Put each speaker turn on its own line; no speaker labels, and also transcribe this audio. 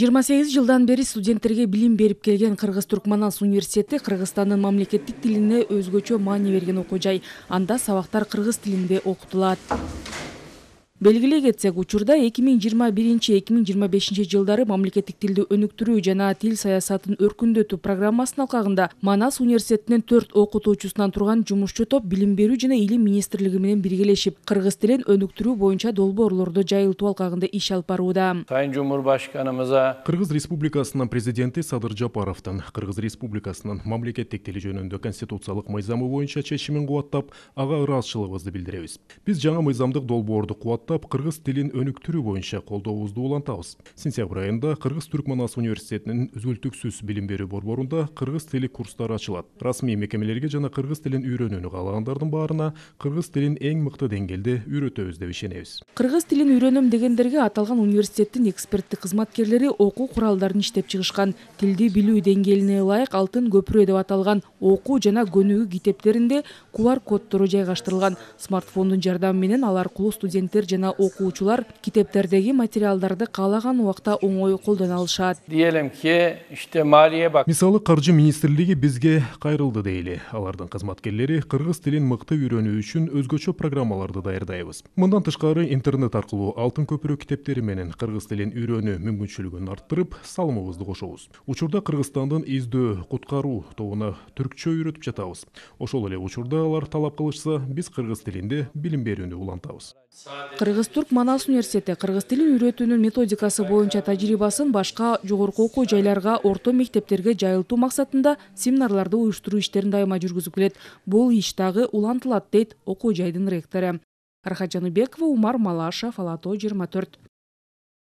жыйырма сегиз жылдан бери студенттерге билим берип келген кыргыз туркманас университеті кыргызстандын мамлекеттик тилине өзгөчө маани берген окуу жай анда сабактар кыргыз тилинде окутулат белгилей кетсек учурда эки миң жыйырма биринчи эки миң жыйырма бешинчи жылдары мамлекеттик тилди өнүктүрүү жана тил саясатын өркүндөтүү программасынын алкагында манас университетинин төрт окутуучусунан турган жумушчу топ билим берүү жана илим министрлиги менен биргелешип кыргыз тилин өнүктүрүү боюнча долбоорлорду жайылтуу алкагында иш алып барууда
сайын жумур кыргыз республикасынын президенти садыр жапаровдун кыргыз республикасынын мамлекеттик тили жөнүндө конституциялык мыйзамы боюнча чечимин кубаттап ага ыраазычылыгыбызды билдиребиз биз жаңы мыйзамдык долбоорду кубаттап кыргыз тилин өнүктүрүү боюнча колдообузду улантабыз сентябрь айында кыргыз түрк манас университетинин үзгүлтүксүз билим берүү борборунда кыргыз тили курстары ачылат расмий мекемелерге жана кыргыз тилин үйрөнүүнү каалагандардын баарына кыргыз тилин эң мыкты деңгээлде үйрөтөбүз деп ишенебиз
кыргыз тилин үйрөнөм дегендерге аталган университеттин эксперттик кызматкерлери окуу куралдарын иштеп чыгышкан тилди билүү деңгээлине ылайык алтын көпүрө деп аталган окуу жана көнүгүү китептеринде qr кодтору жайгаштырылган смартфондун жардамы менен ал аркылуу студенттер жана жана окуучулар китептердеги материалдарды каалаган убакта оңой колдоно алышат диелим ки
мисалы каржы министрлиги бизге кайрылды дейли алардын кызматкерлери кыргыз тилин мыкты үйрөнүү үчүн өзгөчө программаларды даярдайбыз мындан тышкары интернет аркылуу алтын көпүрө китептери менен кыргыз тилин үйрөнүү мүмкүнчүлүгүн арттырып салымыбызды кошобуз учурда кыргызстандын издөө куткаруу тобуна түркчө үйрөтүп жатабыз ошол эле учурда алар талап кылышса биз кыргыз тилинде билим берүүнү улантабыз
кыргыз түрк манас университети кыргыз тилин үйрөтүүнүн методикасы боюнча тажрыйбасын башка жогорку окуу жайларга орто мектептерге жайылтуу максатында семинарларды уюштуруу иштерин дайыма жүргүзүп келет бул иш дагы улантылат дейт окуу жайдын ректору рахат жаныбекова умар малашев ала тоо жыйырма төрт